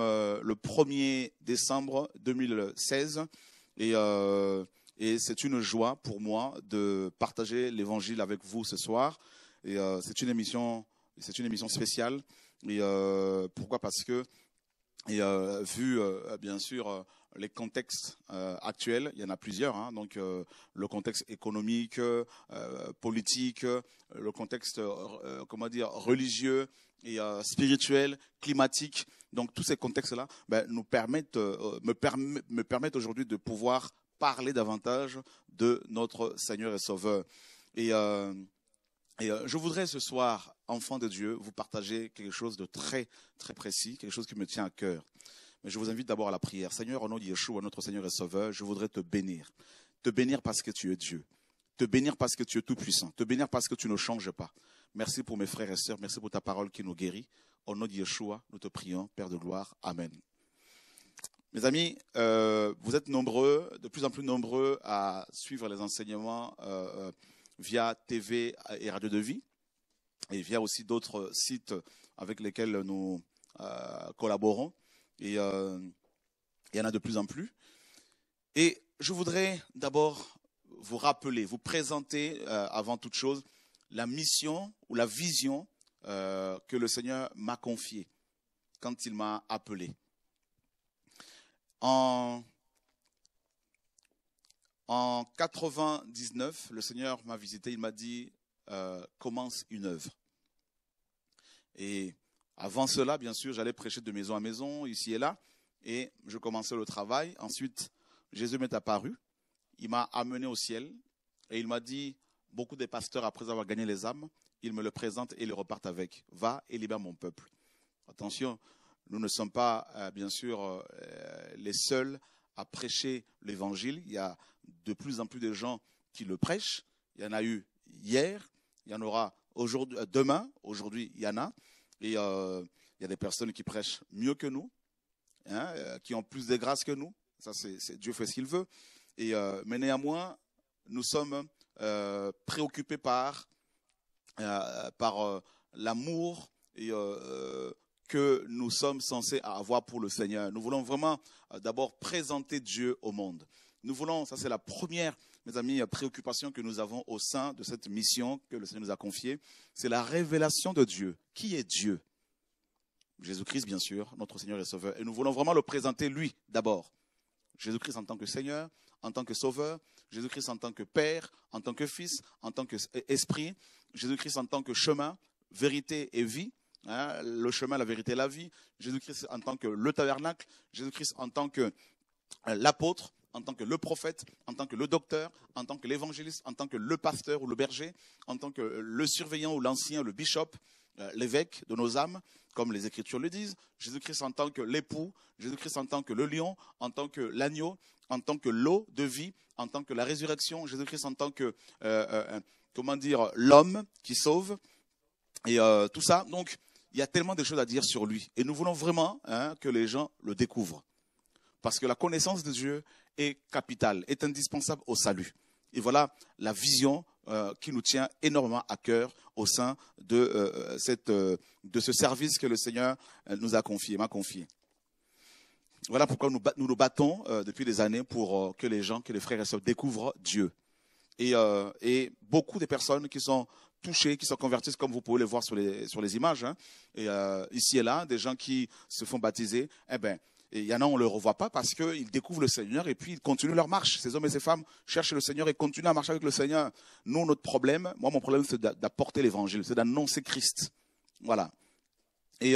Euh, le 1er décembre 2016 et, euh, et c'est une joie pour moi de partager l'évangile avec vous ce soir. Et euh, c'est une émission, c'est une émission spéciale. Et pourquoi Parce que, et, vu bien sûr les contextes actuels, il y en a plusieurs, hein, donc le contexte économique, politique, le contexte, comment dire, religieux, et euh, spirituel, climatique. Donc tous ces contextes-là ben, euh, euh, me, permettent aujourd'hui de pouvoir parler davantage de notre Seigneur et Sauveur. Et, je voudrais ce soir, enfants de Dieu, vous partager quelque chose de très très précis, quelque chose qui me tient à cœur. Mais je vous invite d'abord à la prière. Seigneur, au nom de Yeshua, notre Seigneur et Sauveur, je voudrais te bénir. Te bénir parce que tu es Dieu. Te bénir parce que tu es tout-puissant. Te bénir parce que tu ne changes pas. Merci pour mes frères et sœurs. Merci pour ta parole qui nous guérit. Au nom de Yeshua, nous te prions, Père de gloire. Amen. Mes amis, euh, vous êtes nombreux, de plus en plus nombreux à suivre les enseignements euh, euh, via TV et Radio de Vie et via aussi d'autres sites avec lesquels nous collaborons. Et il y en a de plus en plus. Et je voudrais d'abord vous rappeler, vous présenter avant toute chose la mission ou la vision euh, que le Seigneur m'a confiée quand il m'a appelé. En, en 99, le Seigneur m'a visité, il m'a dit, euh, commence une œuvre. Et avant cela, bien sûr, j'allais prêcher de maison à maison, ici et là, et je commençais le travail. Ensuite, Jésus m'est apparu, il m'a amené au ciel, et il m'a dit, Beaucoup des pasteurs, après avoir gagné les âmes, ils me le présentent et le repartent avec. Va et libère mon peuple. Attention, nous ne sommes pas, euh, bien sûr, euh, les seuls à prêcher l'évangile. Il y a de plus en plus de gens qui le prêchent. Il y en a eu hier, il y en aura euh, demain, aujourd'hui, il y en a. Et il y a des personnes qui prêchent mieux que nous, hein, qui ont plus de grâces que nous. Ça, c'est Dieu fait ce qu'il veut. Et, mais néanmoins, nous sommes euh, préoccupés par, euh, euh, l'amour que nous sommes censés avoir pour le Seigneur. Nous voulons vraiment d'abord présenter Dieu au monde. Nous voulons, ça c'est la première, mes amis, préoccupation que nous avons au sein de cette mission que le Seigneur nous a confiée, c'est la révélation de Dieu. Qui est Dieu Jésus-Christ, bien sûr, notre Seigneur et Sauveur. Et nous voulons vraiment le présenter lui d'abord. Jésus-Christ en tant que Seigneur, en tant que Sauveur, Jésus-Christ en tant que Père, en tant que Fils, en tant que Esprit, Jésus-Christ en tant que chemin, vérité et vie. le chemin, la vérité, la vie, Jésus-Christ en tant que le tabernacle, Jésus-Christ en tant que l'apôtre, en tant que le prophète, en tant que le docteur, en tant que l'évangéliste, en tant que le pasteur ou le berger, en tant que le surveillant ou l'ancien, le bishop, l'évêque de nos âmes, comme les Écritures le disent, Jésus-Christ en tant que l'époux, Jésus-Christ en tant que le lion, en tant que l'agneau, en tant que l'eau de vie, en tant que la résurrection, Jésus-Christ en tant que, euh, euh, comment dire, l'homme qui sauve, et euh, tout ça. Donc, il y a tellement de choses à dire sur lui. Et nous voulons vraiment hein, que les gens le découvrent. Parce que la connaissance de Dieu est capitale, est indispensable au salut. Et voilà la vision qui nous tient énormément à cœur au sein de, cette, de ce service que le Seigneur nous a confié, m'a confié. Voilà pourquoi nous nous, battons euh, depuis des années pour euh, que les gens, que les frères et sœurs découvrent Dieu. Euh, et, beaucoup de personnes qui sont touchées, qui sont converties, comme vous pouvez le voir sur les, sur les images, hein. et, ici et là, des gens qui se font baptiser, eh ben, il y en a, on ne le revoit pas parce qu'ils découvrent le Seigneur et puis ils continuent leur marche. Ces hommes et ces femmes cherchent le Seigneur et continuent à marcher avec le Seigneur. Nous, notre problème, moi, mon problème, c'est d'apporter l'évangile, c'est d'annoncer Christ. Voilà. Et,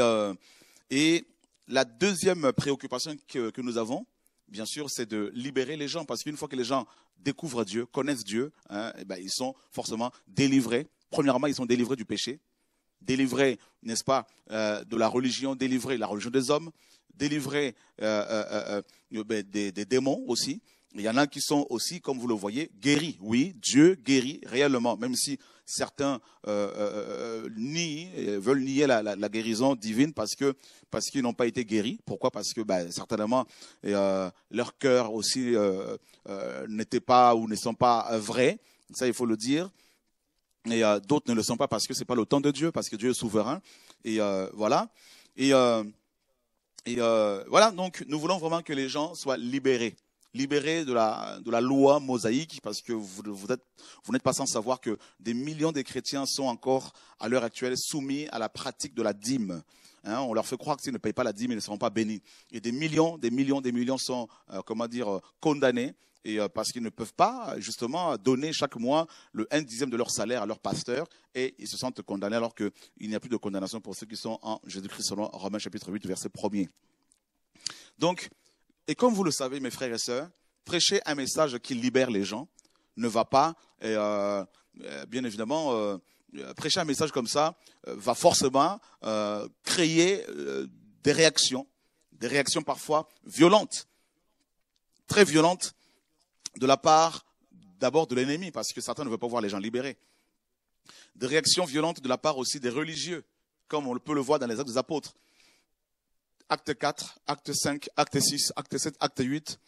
et la deuxième préoccupation que, nous avons, bien sûr, c'est de libérer les gens, parce qu'une fois que les gens découvrent Dieu, connaissent Dieu, hein, eh ben, ils sont forcément délivrés. Premièrement, ils sont délivrés du péché, délivrés, n'est-ce pas, euh, de la religion, délivrés de la religion des hommes, délivrés euh, euh, ben, des, démons aussi, il y en a qui sont aussi, comme vous le voyez, guéris. Oui, Dieu guérit réellement, même si certains euh, euh, euh, nient, veulent nier la, guérison divine parce que parce qu'ils n'ont pas été guéris. Pourquoi Parce que ben, certainement leur cœur aussi n'était pas ou ne sont pas vrais. Ça, il faut le dire. Et d'autres ne le sont pas parce que c'est pas le temps de Dieu, parce que Dieu est souverain. Et voilà. Et, et voilà. Donc, nous voulons vraiment que les gens soient libérés libérés de la, loi mosaïque, parce que vous, n'êtes pas sans savoir que des millions de chrétiens sont encore, à l'heure actuelle, soumis à la pratique de la dîme. Hein. on leur fait croire que s'ils ne payent pas la dîme, ils ne seront pas bénis. Et des millions, des millions, des millions sont, euh, comment dire, euh, condamnés et euh, parce qu'ils ne peuvent pas justement donner chaque mois le un dixième de leur salaire à leur pasteur et ils se sentent condamnés alors qu'il n'y a plus de condamnation pour ceux qui sont en Jésus-Christ selon Romains chapitre 8 verset 1er. Donc et comme vous le savez, mes frères et sœurs, prêcher un message qui libère les gens ne va pas, et, euh, euh, bien évidemment, euh, prêcher un message comme ça va forcément créer des réactions, des réactions parfois violentes, très violentes de la part d'abord de l'ennemi, parce que certains ne veulent pas voir les gens libérés. Des réactions violentes de la part aussi des religieux, comme on peut le voir dans les actes des apôtres acte 4, acte 5, acte 6, acte 7, acte 8,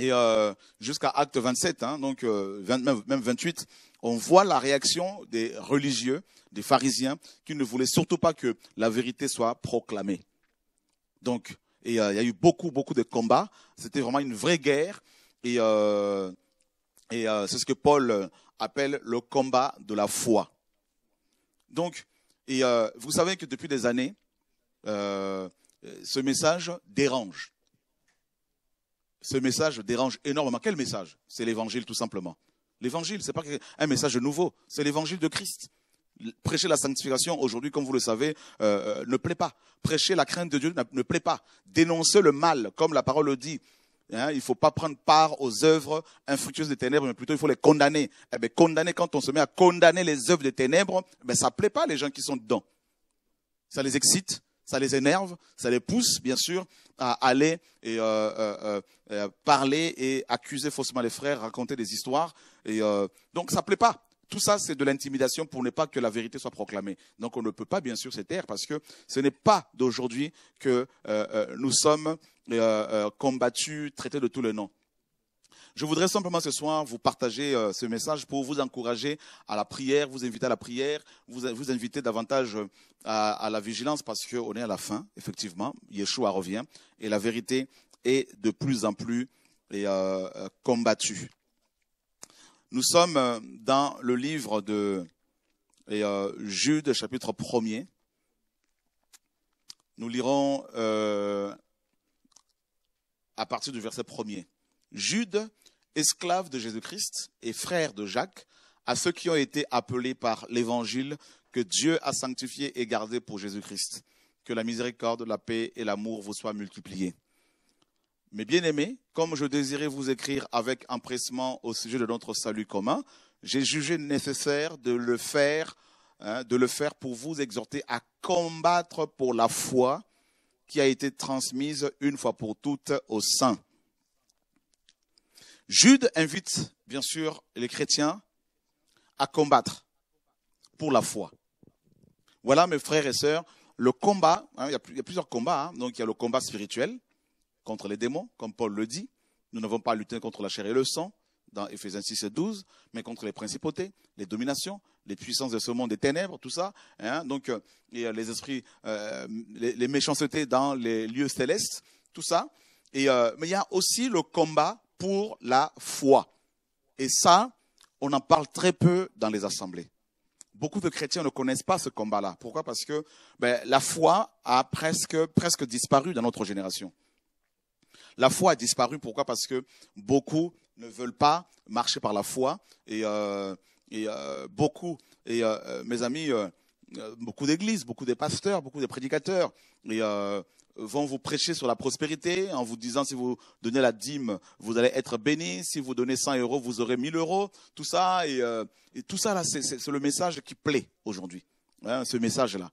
et euh, jusqu'à acte 27, hein. donc euh, même 28, on voit la réaction des religieux, des pharisiens, qui ne voulaient surtout pas que la vérité soit proclamée. Donc, euh, il y a eu beaucoup, beaucoup de combats. C'était vraiment une vraie guerre. Et, et c'est ce que Paul appelle le combat de la foi. Donc, et vous savez que depuis des années, euh, ce message dérange. Ce message dérange énormément. Quel message C'est l'évangile tout simplement. L'évangile, c'est pas un message nouveau, c'est l'évangile de Christ. Prêcher la sanctification aujourd'hui, comme vous le savez, euh, euh ne plaît pas. Prêcher la crainte de Dieu ne, plaît pas. Dénoncer le mal, comme la parole le dit, Hein, il ne faut pas prendre part aux œuvres infructueuses des ténèbres, mais plutôt il faut les condamner. Eh bien, condamner, quand on se met à condamner les œuvres des ténèbres, ben ça ne plaît pas les gens qui sont dedans. Ça les excite, ça les énerve, ça les pousse, bien sûr, à aller et euh, euh, euh, parler et accuser faussement les frères, raconter des histoires. Et donc, ça plaît pas. Tout ça, c'est de l'intimidation pour ne pas que la vérité soit proclamée. Donc, on ne peut pas, bien sûr, se taire parce que ce n'est pas d'aujourd'hui que nous sommes combattus, traités de tous les noms. Je voudrais simplement ce soir vous partager euh, ce message pour vous encourager à la prière, vous inviter à la prière, vous, vous inviter davantage euh, à, la vigilance parce qu'on est à la fin, effectivement. Yeshua revient et la vérité est de plus en plus euh, combattue. Nous sommes dans le livre de Jude, chapitre 1er. Nous lirons à partir du verset 1er. Jude, esclaves de Jésus-Christ et frères de Jacques, à ceux qui ont été appelés par l'évangile que Dieu a sanctifié et gardé pour Jésus-Christ. Que la miséricorde, la paix et l'amour vous soient multipliés. Mes bien-aimés, comme je désirais vous écrire avec empressement au sujet de notre salut commun, j'ai jugé nécessaire de le faire, hein, de le faire pour vous exhorter à combattre pour la foi qui a été transmise une fois pour toutes aux saints. Jude invite, bien sûr, les chrétiens à combattre pour la foi. Voilà, mes frères et sœurs, le combat, hein, il, y a, plusieurs combats, hein. donc il y a le combat spirituel contre les démons, comme Paul le dit, nous n'avons pas à lutter contre la chair et le sang, dans Ephésiens 6 et 12, mais contre les principautés, les dominations, les puissances de ce monde des ténèbres, tout ça. Hein. donc, euh, euh, les esprits, euh, les, méchancetés dans les lieux célestes, tout ça. Et, mais il y a aussi le combat pour la foi. Et ça, on en parle très peu dans les assemblées. Beaucoup de chrétiens ne connaissent pas ce combat-là. Pourquoi Parce que ben, la foi a presque, presque disparu dans notre génération. La foi a disparu. Pourquoi Parce que beaucoup ne veulent pas marcher par la foi. Et, euh, euh, beaucoup, et euh, mes amis, beaucoup d'églises, beaucoup de pasteurs, beaucoup de prédicateurs, et vont vous prêcher sur la prospérité en vous disant si vous donnez la dîme, vous allez être béni, si vous donnez 100 euros, vous aurez 1000 euros, tout ça. Et, euh, tout ça, là, c'est le message qui plaît aujourd'hui, hein, ce message-là.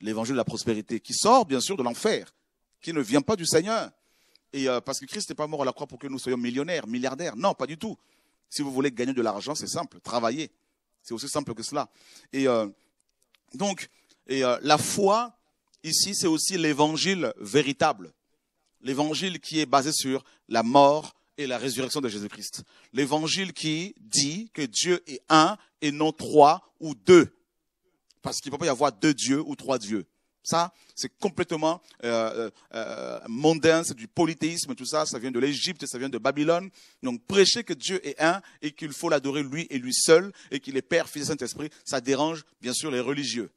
L'évangile de la prospérité, qui sort bien sûr de l'enfer, qui ne vient pas du Seigneur. Et euh, parce que Christ n'est pas mort à la croix pour que nous soyons millionnaires, milliardaires. Non, pas du tout. Si vous voulez gagner de l'argent, c'est simple, Travailler, C'est aussi simple que cela. Et euh, donc, et, la foi, ici, c'est aussi l'évangile véritable. L'évangile qui est basé sur la mort et la résurrection de Jésus-Christ. L'évangile qui dit que Dieu est un et non trois ou deux. Parce qu'il ne peut pas y avoir deux dieux ou trois dieux. Ça, c'est complètement euh, euh, euh mondain, c'est du polythéisme, tout ça, ça vient de l'Égypte, ça vient de Babylone. Donc prêcher que Dieu est un et qu'il faut l'adorer lui et lui seul et qu'il est Père, Fils et Saint-Esprit, ça dérange bien sûr les religieux,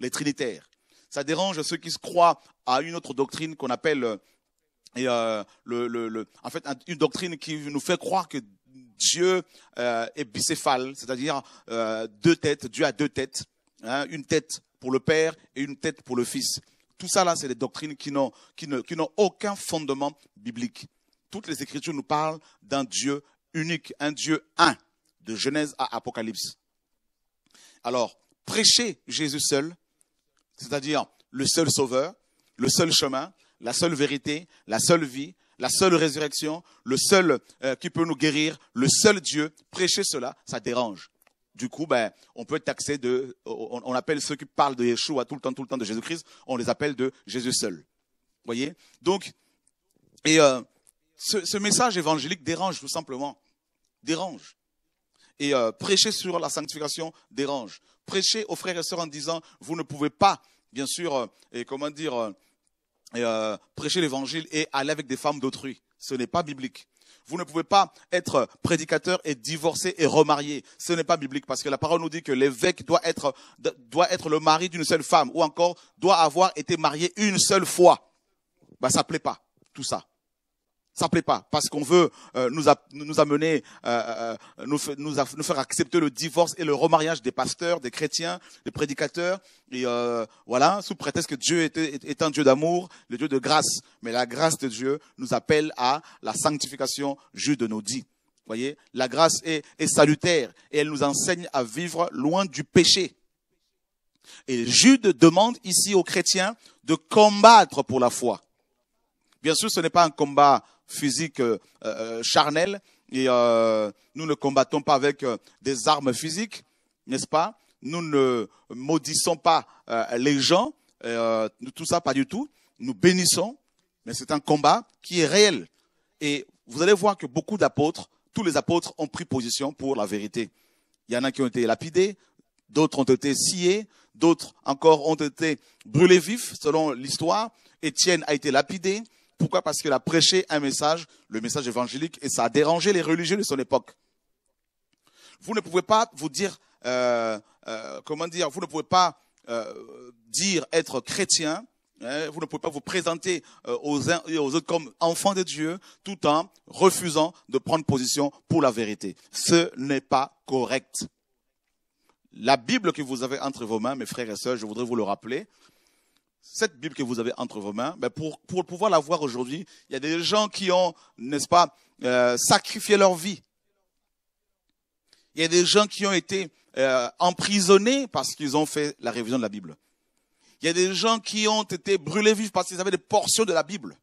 les trinitaires, ça dérange ceux qui se croient à une autre doctrine qu'on appelle, euh, euh, le, en fait, une doctrine qui nous fait croire que Dieu euh, est bicéphale, c'est-à-dire deux têtes, Dieu a deux têtes, hein, une tête pour le Père et une tête pour le Fils. Tout ça là, c'est des doctrines qui n'ont qui n'ont aucun fondement biblique. Toutes les Écritures nous parlent d'un Dieu unique, un Dieu un, de Genèse à Apocalypse. Alors, prêcher Jésus seul, c'est-à-dire le seul sauveur, le seul chemin, la seule vérité, la seule vie, la seule résurrection, le seul euh, qui peut nous guérir, le seul Dieu, prêcher cela, ça dérange. Du coup, ben, on peut être taxé de, on, appelle ceux qui parlent de Yeshua tout le temps, tout le temps de Jésus-Christ, on les appelle de Jésus seul. Voyez Donc, et euh, ce, message évangélique dérange tout simplement, dérange. Et euh, prêcher sur la sanctification dérange prêcher aux frères et sœurs en disant, vous ne pouvez pas, bien sûr, euh, et comment dire, euh, euh, prêcher l'évangile et aller avec des femmes d'autrui. Ce n'est pas biblique. Vous ne pouvez pas être prédicateur et divorcé et remarié. Ce n'est pas biblique parce que la parole nous dit que l'évêque doit être, doit être le mari d'une seule femme ou encore doit avoir été marié une seule fois. Bah, ben, ça plaît pas, tout ça ça plaît pas parce qu'on veut euh, nous, nous amener, euh, euh, nous, nous, nous, faire accepter le divorce et le remariage des pasteurs, des chrétiens, des prédicateurs, et voilà, sous prétexte que Dieu est, un Dieu d'amour, le Dieu de grâce. Mais la grâce de Dieu nous appelle à la sanctification juste de nos dits. Voyez, la grâce est, est salutaire et elle nous enseigne à vivre loin du péché. Et Jude demande ici aux chrétiens de combattre pour la foi. Bien sûr, ce n'est pas un combat physique euh, euh, charnelle et euh, nous ne combattons pas avec des armes physiques, n'est-ce pas Nous ne maudissons pas les gens, tout ça pas du tout. Nous bénissons, mais c'est un combat qui est réel. Et vous allez voir que beaucoup d'apôtres, tous les apôtres ont pris position pour la vérité. Il y en a qui ont été lapidés, d'autres ont été sciés, d'autres encore ont été brûlés vifs, selon l'histoire. Étienne a été lapidé, pourquoi Parce qu'il a prêché un message, le message évangélique, et ça a dérangé les religieux de son époque. Vous ne pouvez pas vous dire, euh, euh, comment dire, vous ne pouvez pas euh, dire être chrétien, hein, vous ne pouvez pas vous présenter aux uns et aux autres comme enfants de Dieu, tout en refusant de prendre position pour la vérité. Ce n'est pas correct. La Bible que vous avez entre vos mains, mes frères et sœurs, je voudrais vous le rappeler, cette Bible que vous avez entre vos mains, mais ben, pour, pour pouvoir la voir aujourd'hui, il y a des gens qui ont, n'est-ce pas, euh, sacrifié leur vie. Il y a des gens qui ont été euh, emprisonnés parce qu'ils ont fait la révision de la Bible. Il y a des gens qui ont été brûlés vifs parce qu'ils avaient des portions de la Bible.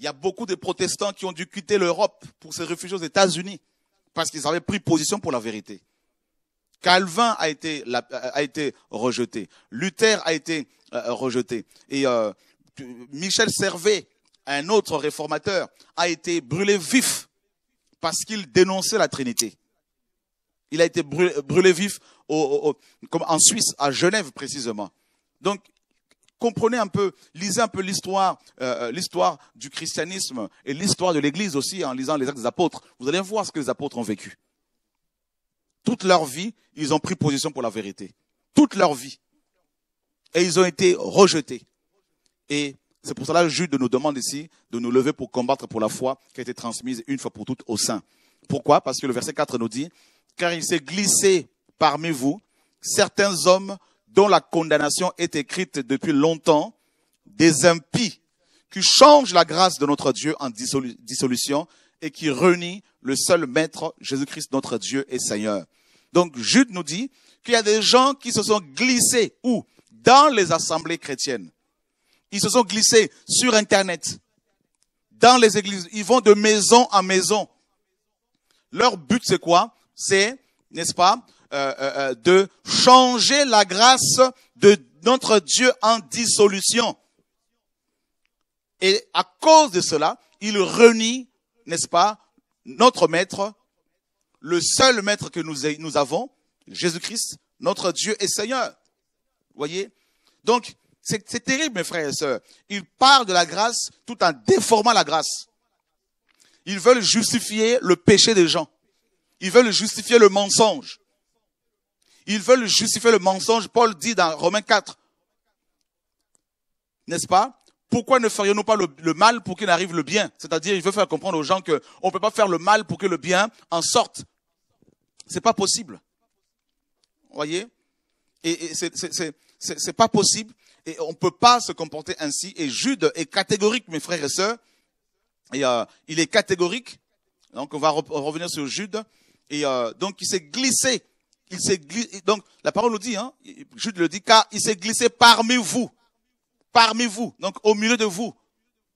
Il y a beaucoup de protestants qui ont dû quitter l'Europe pour se réfugier aux États-Unis parce qu'ils avaient pris position pour la vérité. Calvin a été, a été rejeté. Luther a été euh, rejeté. Et euh, Michel Servet, un autre réformateur, a été brûlé vif parce qu'il dénonçait la Trinité. Il a été brûlé, vif comme en Suisse, à Genève précisément. Donc, comprenez un peu, lisez un peu l'histoire, euh, l'histoire du christianisme et l'histoire de l'Église aussi en lisant les Actes des Apôtres. Vous allez voir ce que les apôtres ont vécu. Toute leur vie, ils ont pris position pour la vérité. Toute leur vie. Et ils ont été rejetés. Et c'est pour cela que Jude nous demande ici de nous lever pour combattre pour la foi qui a été transmise une fois pour toutes au sein. Pourquoi Parce que le verset 4 nous dit, car il s'est glissé parmi vous certains hommes dont la condamnation est écrite depuis longtemps, des impies qui changent la grâce de notre Dieu en dissolution et qui renient le seul maître, Jésus-Christ, notre Dieu et Seigneur. Donc Jude nous dit qu'il y a des gens qui se sont glissés où Dans les assemblées chrétiennes. Ils se sont glissés sur Internet, dans les églises. Ils vont de maison en maison. Leur but, c'est quoi C'est, n'est-ce pas, euh, euh, euh, de changer la grâce de notre Dieu en dissolution. Et à cause de cela, ils renie, n'est-ce pas, notre maître, le seul maître que nous, avons, Jésus-Christ, notre Dieu et Seigneur. Voyez Donc, c'est terrible, mes frères et sœurs. Ils parlent de la grâce tout en déformant la grâce. Ils veulent justifier le péché des gens. Ils veulent justifier le mensonge. Ils veulent justifier le mensonge. Paul dit dans Romains 4, n'est-ce pas pourquoi ne ferions-nous pas le, mal pour qu'il arrive le bien C'est-à-dire, il veut faire comprendre aux gens qu'on ne peut pas faire le mal pour que le bien en sorte. C'est pas possible. Vous Voyez Et, et c'est pas possible. Et on ne peut pas se comporter ainsi. Et Jude est catégorique, mes frères et sœurs. Et euh, il est catégorique. Donc, on va revenir sur Jude. Et euh, donc, il s'est glissé. Il s'est glissé. Donc, la parole nous dit, hein, Jude le dit, car il s'est glissé parmi vous parmi vous, donc au milieu de vous,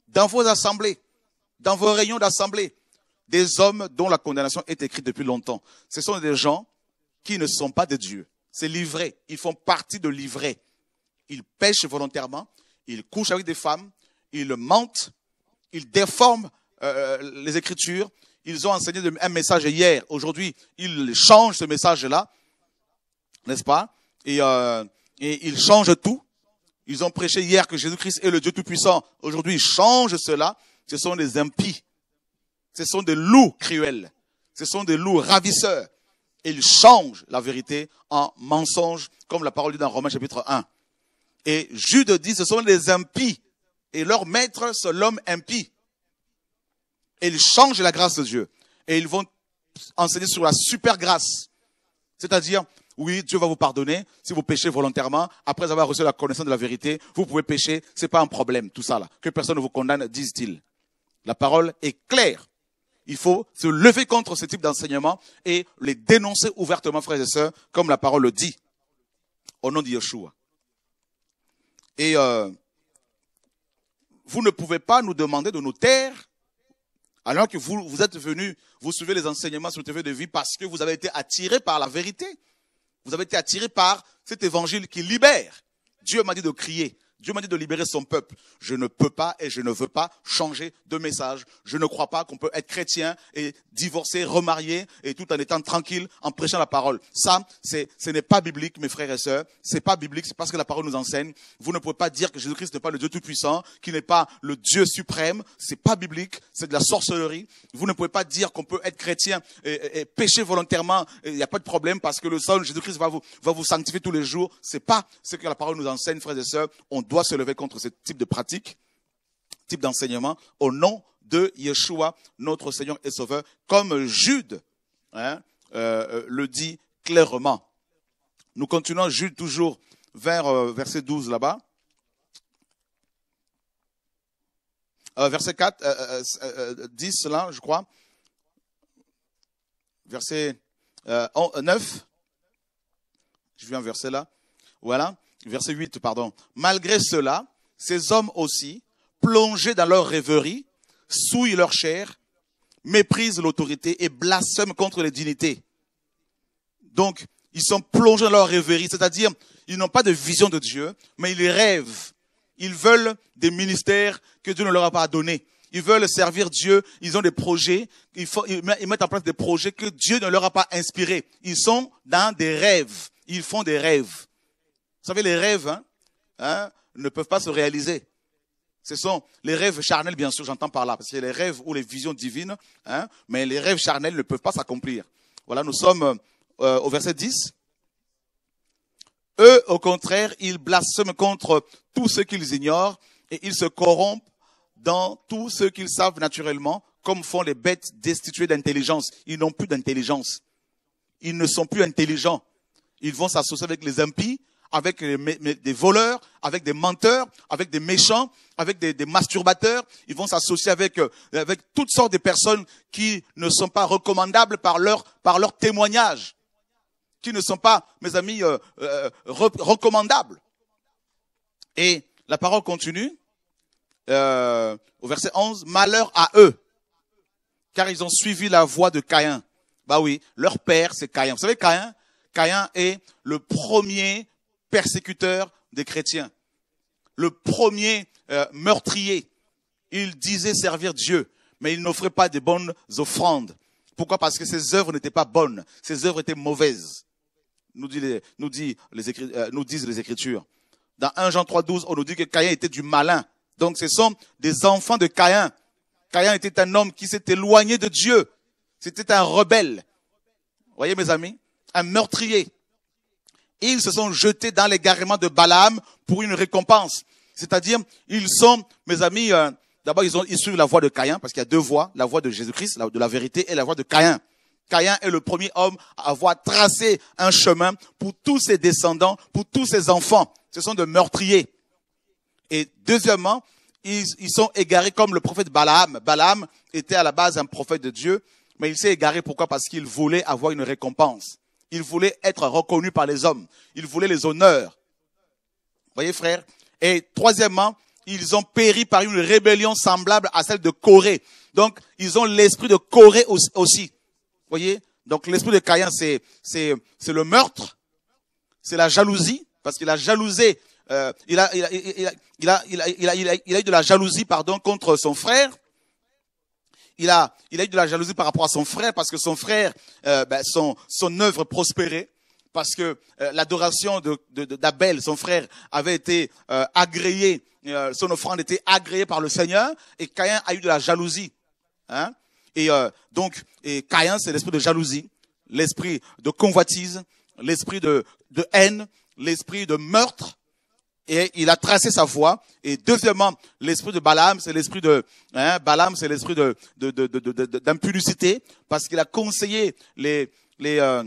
dans vos assemblées, dans vos rayons d'assemblée, des hommes dont la condamnation est écrite depuis longtemps. Ce sont des gens qui ne sont pas de Dieu. C'est livré. Ils font partie de livré. Ils pêchent volontairement, ils couchent avec des femmes, ils mentent, ils déforment euh, euh, les Écritures, ils ont enseigné un message hier. Aujourd'hui, ils changent ce message-là, n'est-ce pas et, euh, et ils changent tout. Ils ont prêché hier que Jésus-Christ est le Dieu Tout-Puissant. Aujourd'hui, ils changent cela. Ce sont des impies. Ce sont des loups cruels. Ce sont des loups ravisseurs. ils changent la vérité en mensonge, comme la parole dit dans Romains chapitre 1. Et Jude dit, ce sont des impies. Et leur maître, c'est l'homme impie. Et ils changent la grâce de Dieu. Et ils vont enseigner sur la super grâce. C'est-à-dire, oui, Dieu va vous pardonner si vous péchez volontairement. Après avoir reçu la connaissance de la vérité, vous pouvez pécher. C'est pas un problème, tout ça là. Que personne ne vous condamne, disent-ils. La parole est claire. Il faut se lever contre ce type d'enseignement et les dénoncer ouvertement, frères et sœurs, comme la parole le dit. Au nom de Yeshua. Et euh, vous ne pouvez pas nous demander de nous taire alors que vous, vous êtes venus, vous suivez les enseignements sur le TV de vie parce que vous avez été attirés par la vérité. Vous avez été attiré par cet évangile qui libère. Dieu m'a dit de crier. Dieu m'a dit de libérer son peuple. Je ne peux pas et je ne veux pas changer de message. Je ne crois pas qu'on peut être chrétien et divorcer, remarier et tout en étant tranquille en prêchant la parole. Ça, c'est, ce n'est pas biblique, mes frères et sœurs. C'est pas biblique. C'est parce que la parole nous enseigne. Vous ne pouvez pas dire que Jésus-Christ n'est pas le Dieu tout-puissant, qu'il n'est pas le Dieu suprême. C'est pas biblique. C'est de la sorcellerie. Vous ne pouvez pas dire qu'on peut être chrétien et, pécher volontairement. Il n'y a pas de problème parce que le sang de Jésus-Christ va vous, va vous sanctifier tous les jours. C'est pas ce que la parole nous enseigne, frères et sœurs. On doit se lever contre ce type de pratique, type d'enseignement, au nom de Yeshua, notre Seigneur et Sauveur, comme Jude hein, euh, euh, le dit clairement. Nous continuons Jude toujours vers euh, verset 12 là-bas. verset 4, 10 là, je crois. Verset 9. Je viens verser là. Voilà verset 8, pardon. Malgré cela, ces hommes aussi, plongés dans leur rêverie, souillent leur chair, méprisent l'autorité et blasphèment contre les dignités. Donc, ils sont plongés dans leur rêverie, c'est-à-dire, ils n'ont pas de vision de Dieu, mais ils rêvent. Ils veulent des ministères que Dieu ne leur a pas donnés. Ils veulent servir Dieu, ils ont des projets, ils mettent en place des projets que Dieu ne leur a pas inspirés. Ils sont dans des rêves, ils font des rêves. Vous savez, les rêves hein, hein, ne peuvent pas se réaliser. Ce sont les rêves charnels, bien sûr, j'entends par là, parce que les rêves ou les visions divines, hein, mais les rêves charnels ne peuvent pas s'accomplir. Voilà, nous sommes euh, au verset 10. Eux, au contraire, ils blasphèment contre tout ce qu'ils ignorent et ils se corrompent dans tout ce qu'ils savent naturellement, comme font les bêtes destituées d'intelligence. Ils n'ont plus d'intelligence. Ils ne sont plus intelligents. Ils vont s'associer avec les impies, avec des voleurs, avec des menteurs, avec des méchants, avec des, masturbateurs. Ils vont s'associer avec, euh, avec toutes sortes de personnes qui ne sont pas recommandables par leur, par leur témoignage, qui ne sont pas, mes amis, euh, euh, recommandables. Et la parole continue au verset 11, malheur à eux, car ils ont suivi la voie de Caïn. Bah oui, leur père, c'est Caïn. Vous savez, Caïn, Caïn est le premier persécuteur des chrétiens, le premier euh, meurtrier. Il disait servir Dieu, mais il n'offrait pas de bonnes offrandes. Pourquoi Parce que ses œuvres n'étaient pas bonnes, ses œuvres étaient mauvaises. Nous, dit les, nous, dit les, euh, nous disent les Écritures. Dans 1 Jean 12, on nous dit que Caïn était du malin. Donc ce sont des enfants de Caïn. Caïn était un homme qui s'est éloigné de Dieu. C'était un rebelle. Voyez mes amis, un meurtrier ils se sont jetés dans l'égarement de Balaam pour une récompense. C'est-à-dire, ils sont, mes amis, euh, d'abord ils, ont, ils suivent la voie de Caïn, parce qu'il y a deux voies, la voie de Jésus-Christ, de la vérité, et la voie de Caïn. Caïn est le premier homme à avoir tracé un chemin pour tous ses descendants, pour tous ses enfants. Ce sont des meurtriers. Et deuxièmement, ils, ils sont égarés comme le prophète Balaam. Balaam était à la base un prophète de Dieu, mais il s'est égaré pourquoi Parce qu'il voulait avoir une récompense. Il voulait être reconnu par les hommes. Il voulait les honneurs. Voyez, frère. Et troisièmement, ils ont péri par une rébellion semblable à celle de Corée. Donc, ils ont l'esprit de Corée aussi. Voyez. Donc, l'esprit de Caïn, c'est, c'est, c'est le meurtre. C'est la jalousie. Parce qu'il a jalousé, il a, il a, il a, il a eu de la jalousie, pardon, contre son frère il a, il a eu de la jalousie par rapport à son frère parce que son frère, euh, ben son, son œuvre prospérait parce que euh, l'adoration d'Abel, de, son frère, avait été euh, agréée, son offrande était agréée par le Seigneur, et Caïn a eu de la jalousie. Hein. Et donc, et Caïn, c'est l'esprit de jalousie, l'esprit de convoitise, l'esprit de, de, haine, l'esprit de meurtre, et il a tracé sa voie. Et deuxièmement, l'esprit de Balaam, c'est l'esprit de hein, Balaam, c'est l'esprit de, parce qu'il a conseillé les les euh,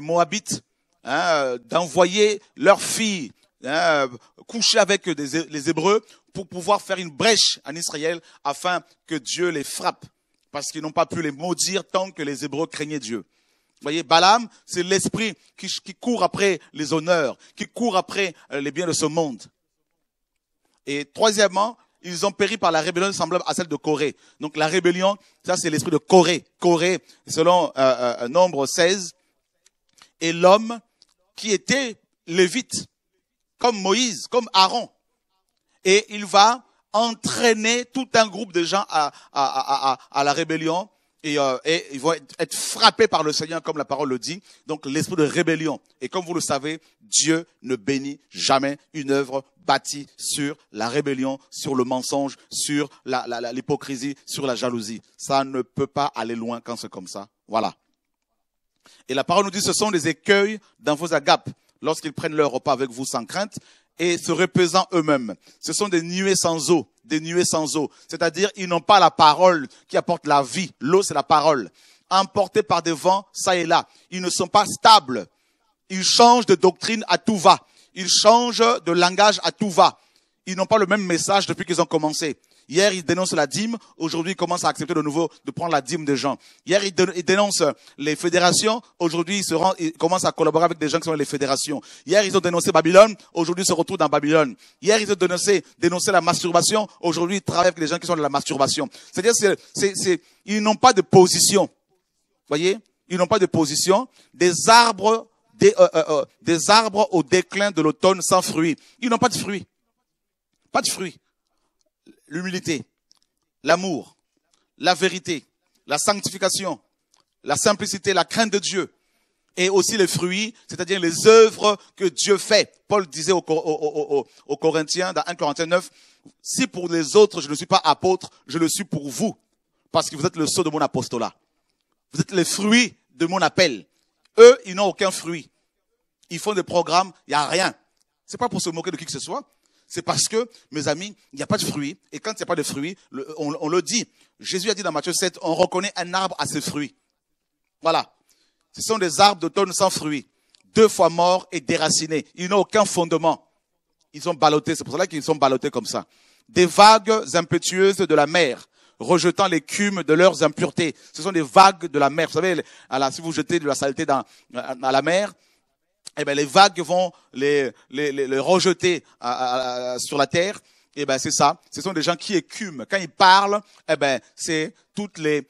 Moabites hein, d'envoyer leurs filles hein, coucher avec les Hébreux pour pouvoir faire une brèche en Israël afin que Dieu les frappe, parce qu'ils n'ont pas pu les maudire tant que les Hébreux craignaient Dieu. Vous voyez, Balaam, c'est l'esprit qui, qui, court après les honneurs, qui court après euh, les biens de ce monde. Et troisièmement, ils ont péri par la rébellion semblable à celle de Corée. Donc la rébellion, ça c'est l'esprit de Corée. Corée, selon euh, euh, euh Nombre 16, et l'homme qui était lévite, comme Moïse, comme Aaron. Et il va entraîner tout un groupe de gens à, à la rébellion euh, et, ils vont être frappés par le Seigneur, comme la parole le dit. Donc l'esprit de rébellion. Et comme vous le savez, Dieu ne bénit jamais une œuvre bâtie sur la rébellion, sur le mensonge, sur l'hypocrisie, sur la jalousie. Ça ne peut pas aller loin quand c'est comme ça. Voilà. Et la parole nous dit, ce sont des écueils dans vos agapes, lorsqu'ils prennent leur repas avec vous sans crainte, et se reposant eux-mêmes. Ce sont des nuées sans eau, des nuées sans eau. C'est-à-dire, ils n'ont pas la parole qui apporte la vie. L'eau, c'est la parole. Emportés par des vents, ça et là. Ils ne sont pas stables. Ils changent de doctrine à tout va. Ils changent de langage à tout va. Ils n'ont pas le même message depuis qu'ils ont commencé. Hier, ils dénoncent la dîme. Aujourd'hui, ils commencent à accepter de nouveau de prendre la dîme des gens. Hier, ils dénoncent les fédérations. Aujourd'hui, ils se à collaborer avec des gens qui sont les fédérations. Hier, ils ont dénoncé Babylone. Aujourd'hui, ils se retrouvent dans Babylone. Hier, ils ont dénoncé, dénoncé la masturbation. Aujourd'hui, ils travaillent avec des gens qui sont de la masturbation. C'est-à-dire, c'est, ils n'ont pas de position. Voyez? Ils n'ont pas de position. Des arbres, des, euh, euh, euh, des arbres au déclin de l'automne sans fruits. Ils n'ont pas de fruits. Pas de fruits l'humilité, l'amour, la vérité, la sanctification, la simplicité, la crainte de Dieu, et aussi les fruits, c'est-à-dire les œuvres que Dieu fait. Paul disait aux, Corinthiens, dans 1 Corinthiens 9, si pour les autres je ne suis pas apôtre, je le suis pour vous, parce que vous êtes le sceau de mon apostolat. Vous êtes les fruits de mon appel. Eux, ils n'ont aucun fruit. Ils font des programmes, il n'y a rien. C'est pas pour se moquer de qui que ce soit, c'est parce que, mes amis, il n'y a pas de fruits. Et quand il n'y a pas de fruits, on, le dit. Jésus a dit dans Matthieu 7, on reconnaît un arbre à ses fruits. Voilà. Ce sont des arbres d'automne sans fruits. Deux fois morts et déracinés. Ils n'ont aucun fondement. Ils sont ballottés. C'est pour cela qu'ils sont ballottés comme ça. Des vagues impétueuses de la mer rejetant l'écume de leurs impuretés. Ce sont des vagues de la mer. Vous savez, à si vous jetez de la saleté dans, la mer, eh ben les vagues vont les, les, les, rejeter sur la terre. Et eh ben c'est ça. Ce sont des gens qui écument. Quand ils parlent, eh ben c'est toutes les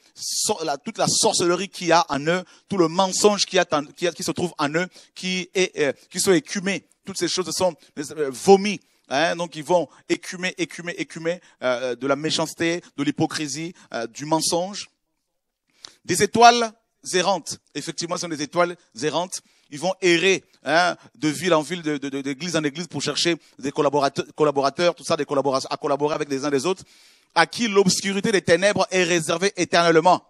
toute la sorcellerie qu'il y a en eux, tout le mensonge qui, qui, qui, se trouve en eux, qui est euh, qui sont écumés. Toutes ces choses sont euh, vomies. Hein, donc ils vont écumer, écumer, écumer euh, de la méchanceté, de l'hypocrisie, du mensonge. Des étoiles errantes. Effectivement, ce sont des étoiles errantes. Ils vont errer hein, de ville en ville, d'église en église pour chercher des collaborateurs, tout ça, des collaborateurs, à collaborer avec les uns des autres, à qui l'obscurité des ténèbres est réservée éternellement.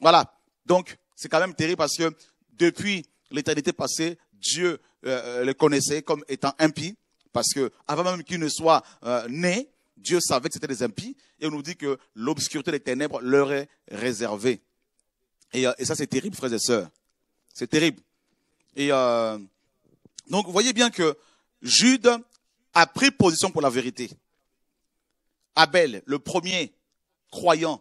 Voilà. Donc, c'est quand même terrible parce que depuis l'éternité passée, Dieu euh, euh, les connaissait comme étant impies, parce que avant même qu'ils ne soient euh, Dieu savait que c'était des impies, et on nous dit que l'obscurité des ténèbres leur est réservée. et euh, ça, c'est terrible, frères et sœurs. C'est terrible. Et euh, donc, vous voyez bien que Jude a pris position pour la vérité. Abel, le premier croyant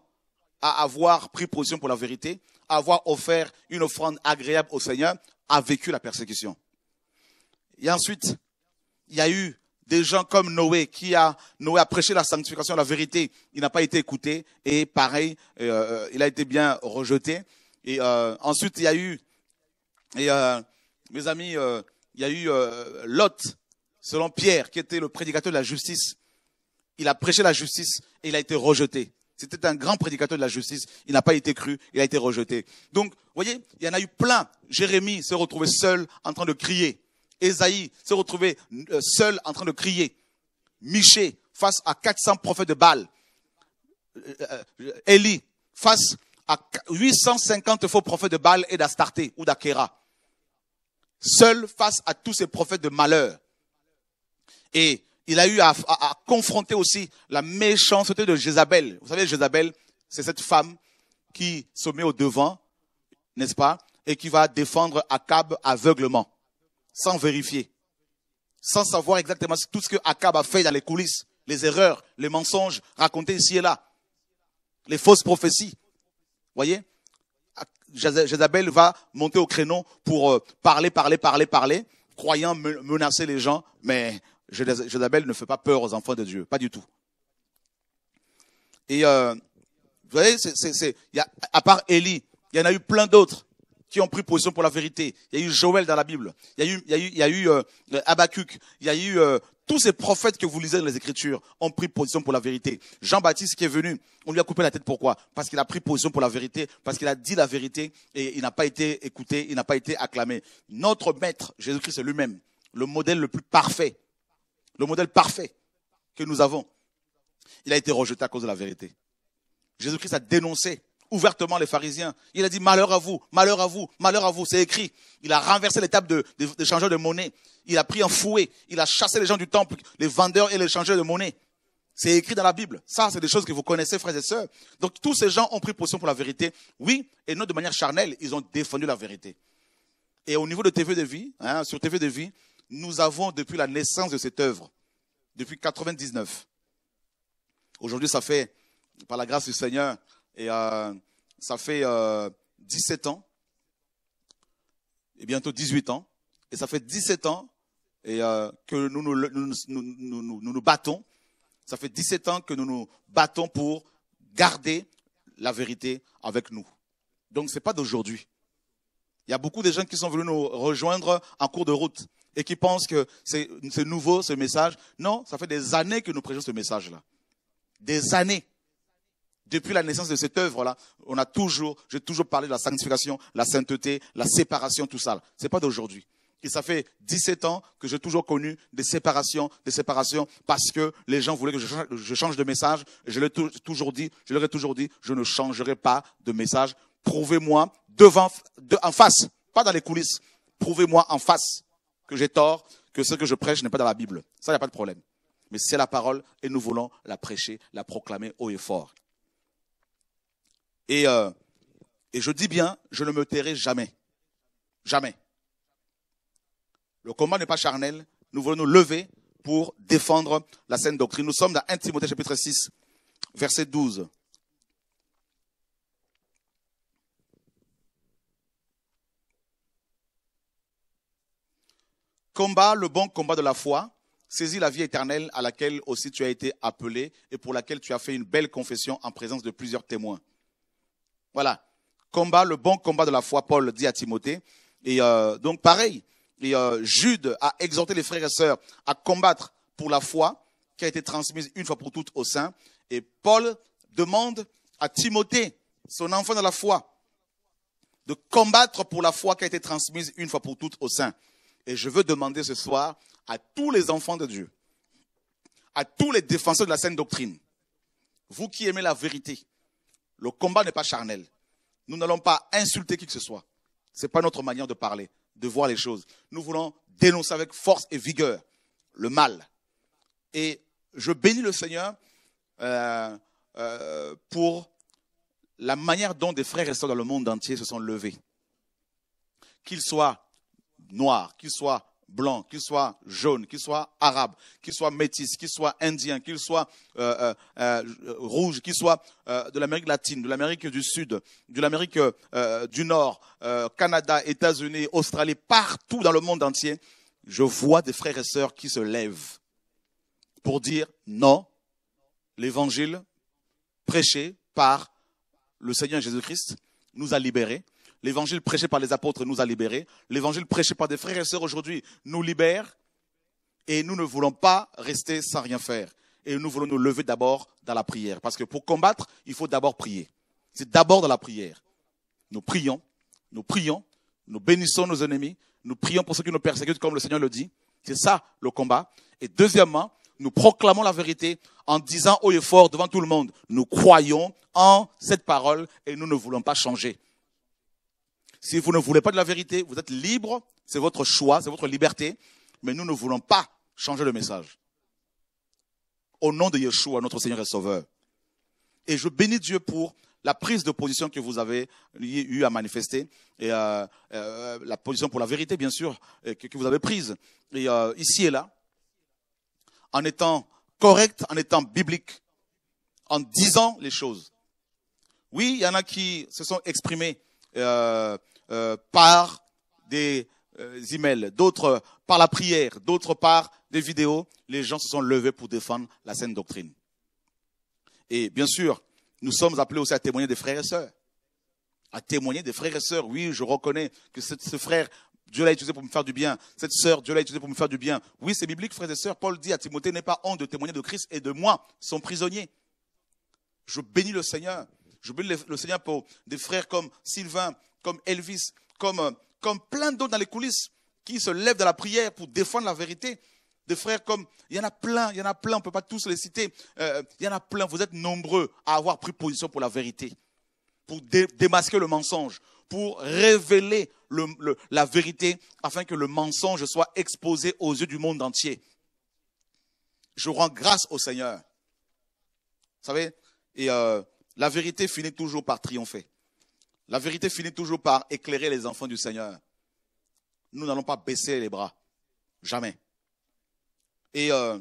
à avoir pris position pour la vérité, à avoir offert une offrande agréable au Seigneur, a vécu la persécution. Et ensuite, il y a eu des gens comme Noé qui a Noé a prêché la sanctification, la vérité. Il n'a pas été écouté et pareil, euh, euh, il a été bien rejeté. Et ensuite, il y a eu et euh, mes amis, euh, il y a eu euh, Lot, selon Pierre, qui était le prédicateur de la justice. Il a prêché la justice et il a été rejeté. C'était un grand prédicateur de la justice. Il n'a pas été cru, il a été rejeté. Donc, vous voyez, il y en a eu plein. Jérémie s'est retrouvé seul en train de crier. Esaïe s'est retrouvé seul en train de crier. Michée, face à 400 prophètes de Baal. Élie, face à 850 faux prophètes de Baal et d'Astarté ou d'Akéra seul face à tous ces prophètes de malheur. Et il a eu à, confronter aussi la méchanceté de Jézabel. Vous savez, Jézabel, c'est cette femme qui se met au devant, n'est-ce pas, et qui va défendre Akab aveuglement, sans vérifier, sans savoir exactement tout ce que Akab a fait dans les coulisses, les erreurs, les mensonges racontés ici et là, les fausses prophéties. Voyez Jézabel va monter au créneau pour euh, parler, parler, parler, parler, croyant menacer les gens, mais Jézabel ne fait pas peur aux enfants de Dieu, pas du tout. Et euh, vous voyez, c'est, y a, à part Élie, il y en a eu plein d'autres qui ont pris position pour la vérité. Il y a eu Joël dans la Bible, il y a eu, il y a eu, il y a eu euh, Abacuc, il y a eu tous ces prophètes que vous lisez dans les Écritures ont pris position pour la vérité. Jean-Baptiste qui est venu, on lui a coupé la tête. Pourquoi Parce qu'il a pris position pour la vérité, parce qu'il a dit la vérité et il n'a pas été écouté, il n'a pas été acclamé. Notre maître, Jésus-Christ lui-même, le modèle le plus parfait, le modèle parfait que nous avons, il a été rejeté à cause de la vérité. Jésus-Christ a dénoncé ouvertement les pharisiens. Il a dit malheur à vous, malheur à vous, malheur à vous, c'est écrit. Il a renversé l'étape tables de, changeurs de monnaie. Il a pris un fouet. Il a chassé les gens du temple, les vendeurs et les changeurs de monnaie. C'est écrit dans la Bible. Ça, c'est des choses que vous connaissez, frères et sœurs. Donc, tous ces gens ont pris position pour la vérité. Oui, et non de manière charnelle, ils ont défendu la vérité. Et au niveau de TV de vie, hein, sur TV de vie, nous avons depuis la naissance de cette œuvre, depuis 99. Aujourd'hui, ça fait, par la grâce du Seigneur, et euh, ça fait euh, 17 ans, et bientôt 18 ans, et ça fait 17 ans et, euh, que nous nous, nous, nous, nous battons. Ça fait 17 ans que nous nous battons pour garder la vérité avec nous. Donc ce n'est pas d'aujourd'hui. Il y a beaucoup de gens qui sont venus nous rejoindre en cours de route et qui pensent que c'est nouveau ce message. Non, ça fait des années que nous prêchons ce message-là. Des années depuis la naissance de cette œuvre-là, on a toujours, j'ai toujours parlé de la sanctification, la sainteté, la séparation, tout ça. Ce n'est pas d'aujourd'hui. Et ça fait 17 ans que j'ai toujours connu des séparations, des séparations, parce que les gens voulaient que je change, de message. Je l'ai toujours dit, je leur ai toujours dit, je ne changerai pas de message. Prouvez-moi devant, en face, pas dans les coulisses. Prouvez-moi en face que j'ai tort, que ce que je prêche n'est pas dans la Bible. Ça, il n'y a pas de problème. Mais c'est la parole et nous voulons la prêcher, la proclamer haut et fort. Euh, et, je dis bien, je ne me tairai jamais. Jamais. Le combat n'est pas charnel. Nous voulons nous lever pour défendre la sainte doctrine. Nous sommes dans 1 Timothée chapitre 6, verset 12. Combat le bon combat de la foi, saisis la vie éternelle à laquelle aussi tu as été appelé et pour laquelle tu as fait une belle confession en présence de plusieurs témoins. Voilà. Combat, le bon combat de la foi, Paul dit à Timothée. Et euh, donc pareil, et, euh, Jude a exhorté les frères et sœurs à combattre pour la foi qui a été transmise une fois pour toutes au sein. Et Paul demande à Timothée, son enfant de la foi, de combattre pour la foi qui a été transmise une fois pour toutes au sein. Et je veux demander ce soir à tous les enfants de Dieu, à tous les défenseurs de la sainte doctrine, vous qui aimez la vérité, le combat n'est pas charnel. Nous n'allons pas insulter qui que ce soit. Ce n'est pas notre manière de parler, de voir les choses. Nous voulons dénoncer avec force et vigueur le mal. Et je bénis le Seigneur euh, euh, pour la manière dont des frères et sœurs dans le monde entier se sont levés. Qu'ils soient noirs, qu'ils soient blanc, qu'il soit jaune, qu'il soit arabe, qu'il soit métis, qu'il soit indien, qu'il soit euh, euh, euh rouge, qu'il soit euh, de l'Amérique latine, de l'Amérique du Sud, de l'Amérique du Nord, Canada, États-Unis, Australie, partout dans le monde entier, je vois des frères et sœurs qui se lèvent pour dire non, l'évangile prêché par le Seigneur Jésus-Christ nous a libérés L'évangile prêché par les apôtres nous a libérés. L'évangile prêché par des frères et sœurs aujourd'hui nous libère. Et nous ne voulons pas rester sans rien faire. Et nous voulons nous lever d'abord dans la prière. Parce que pour combattre, il faut d'abord prier. C'est d'abord dans la prière. Nous prions, nous prions, nous bénissons nos ennemis, nous prions pour ceux qui nous persécutent comme le Seigneur le dit. C'est ça le combat. Et deuxièmement, nous proclamons la vérité en disant haut et fort devant tout le monde, nous croyons en cette parole et nous ne voulons pas changer. Si vous ne voulez pas de la vérité, vous êtes libre, c'est votre choix, c'est votre liberté, mais nous ne voulons pas changer le message. Au nom de Yeshua, notre Seigneur et Sauveur. Et je bénis Dieu pour la prise de position que vous avez eu à manifester et euh, euh, la position pour la vérité, bien sûr, que, vous avez prise. Et euh, ici et là, en étant correct, en étant biblique, en disant les choses. Oui, il y en a qui se sont exprimés euh, par des euh, emails, d'autres par la prière, d'autres par des vidéos. Les gens se sont levés pour défendre la saine doctrine. Et bien sûr, nous sommes appelés aussi à témoigner des frères et sœurs. À témoigner des frères et sœurs. Oui, je reconnais que ce, frère, Dieu l'a utilisé pour me faire du bien. Cette sœur, Dieu l'a utilisé pour me faire du bien. Oui, c'est biblique, frères et sœurs. Paul dit à Timothée, n'aie pas honte de témoigner de Christ et de moi, son prisonnier. Je bénis le Seigneur. Je bénis le Seigneur pour des frères comme Sylvain, comme Elvis, comme, euh, comme plein d'autres dans les coulisses qui se lèvent dans la prière pour défendre la vérité. Des frères comme, il y en a plein, il y en a plein, on ne peut pas tous les citer. Euh, il y en a plein, vous êtes nombreux à avoir pris position pour la vérité, pour démasquer le mensonge, pour révéler la vérité afin que le mensonge soit exposé aux yeux du monde entier. Je rends grâce au Seigneur. Vous savez, et euh, la vérité finit toujours par triompher. La vérité finit toujours par éclairer les enfants du Seigneur. Nous n'allons pas baisser les bras. Jamais. Et, euh,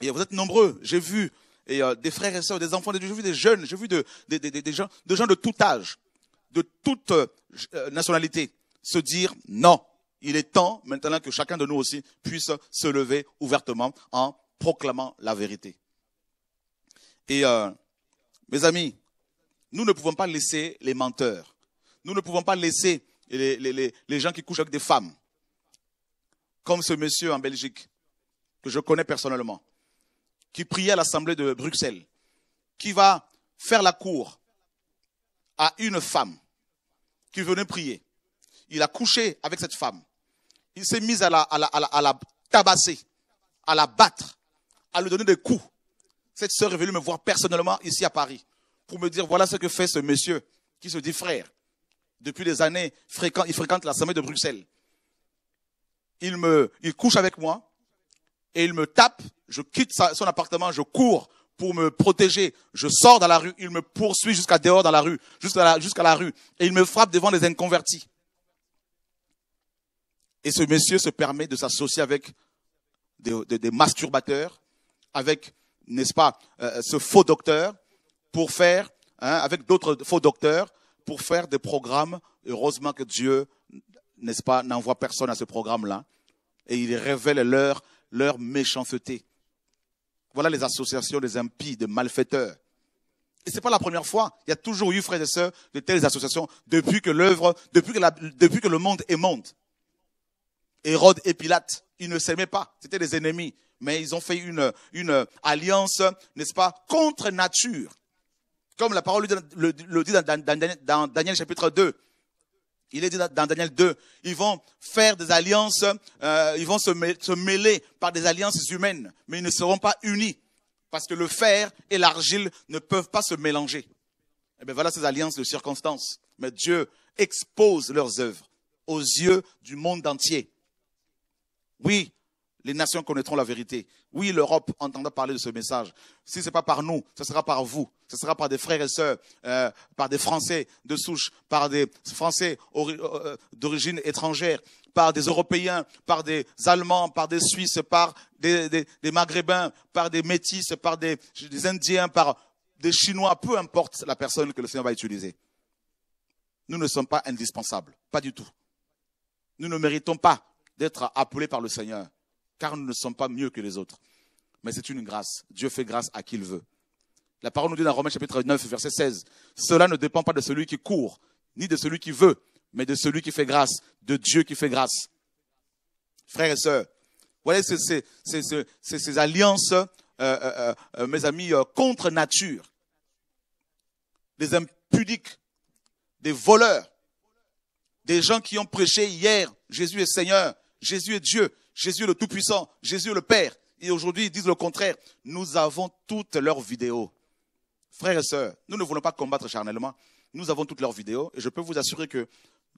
vous êtes nombreux, j'ai vu, et euh, des frères et sœurs, des enfants, j'ai vu des jeunes, j'ai vu de, des gens, de tout âge, de toute euh, euh nationalité, se dire non. Il est temps maintenant que chacun de nous aussi puisse se lever ouvertement en proclamant la vérité. Et mes amis, nous ne pouvons pas laisser les menteurs. Nous ne pouvons pas laisser les, gens qui couchent avec des femmes. Comme ce monsieur en Belgique, que je connais personnellement, qui priait à l'Assemblée de Bruxelles, qui va faire la cour à une femme qui venait prier. Il a couché avec cette femme. Il s'est mis à la, à la tabasser, à la battre, à lui donner des coups. Cette sœur est venue me voir personnellement ici à Paris pour me dire voilà ce que fait ce monsieur qui se dit frère. Depuis des années, fréquent, il fréquente la l'Assemblée de Bruxelles. Il me, il couche avec moi et il me tape. Je quitte son appartement, je cours pour me protéger. Je sors dans la rue, il me poursuit jusqu'à dehors dans la rue, jusqu'à la, rue et il me frappe devant les inconvertis. Et ce monsieur se permet de s'associer avec des, masturbateurs, avec, n'est-ce pas, euh, ce faux docteur, pour faire, hein, avec d'autres faux docteurs, pour faire des programmes. Heureusement que Dieu, n'est-ce pas, n'envoie personne à ce programme-là. Et il révèle leur, leur méchanceté. Voilà les associations des impies, des malfaiteurs. Et c'est pas la première fois. Il y a toujours eu, frères et sœurs, de telles associations depuis que l'œuvre, depuis que depuis que le monde est monde. Hérode et Pilate, ils ne s'aimaient pas. C'était des ennemis. Mais ils ont fait une, une alliance, n'est-ce pas, contre nature. Comme la parole le, dit dans, Daniel chapitre 2. Il est dit dans Daniel 2, ils vont faire des alliances, euh, ils vont se, se mêler par des alliances humaines, mais ils ne seront pas unis, parce que le fer et l'argile ne peuvent pas se mélanger. Et eh bien voilà ces alliances de circonstances. Mais Dieu expose leurs œuvres aux yeux du monde entier. Oui, les nations connaîtront la vérité. Oui, l'Europe entendra parler de ce message. Si ce n'est pas par nous, ce sera par vous. Ce sera par des frères et sœurs, euh, par des Français de souche, par des Français euh, euh, d'origine étrangère, par des Européens, par des Allemands, par des Suisses, par des, Maghrébins, par des Métis, par des Indiens, par des Chinois, peu importe la personne que le Seigneur va utiliser. Nous ne sommes pas indispensables, pas du tout. Nous ne méritons pas d'être appelés par le Seigneur car nous ne sommes pas mieux que les autres. Mais c'est une grâce. Dieu fait grâce à qui il veut. La parole nous dit dans Romains chapitre 9, verset 16, Cela ne dépend pas de celui qui court, ni de celui qui veut, mais de celui qui fait grâce, de Dieu qui fait grâce. Frères et sœurs, voyez ces, ces, alliances, euh, euh, euh, mes amis, contre nature. Des impudiques, des voleurs, des gens qui ont prêché hier, Jésus est Seigneur, Jésus est Dieu, Jésus le Tout-Puissant, Jésus le Père. Et aujourd'hui, ils disent le contraire. Nous avons toutes leurs vidéos. Frères et sœurs, nous ne voulons pas combattre charnellement. Nous avons toutes leurs vidéos. Et je peux vous assurer que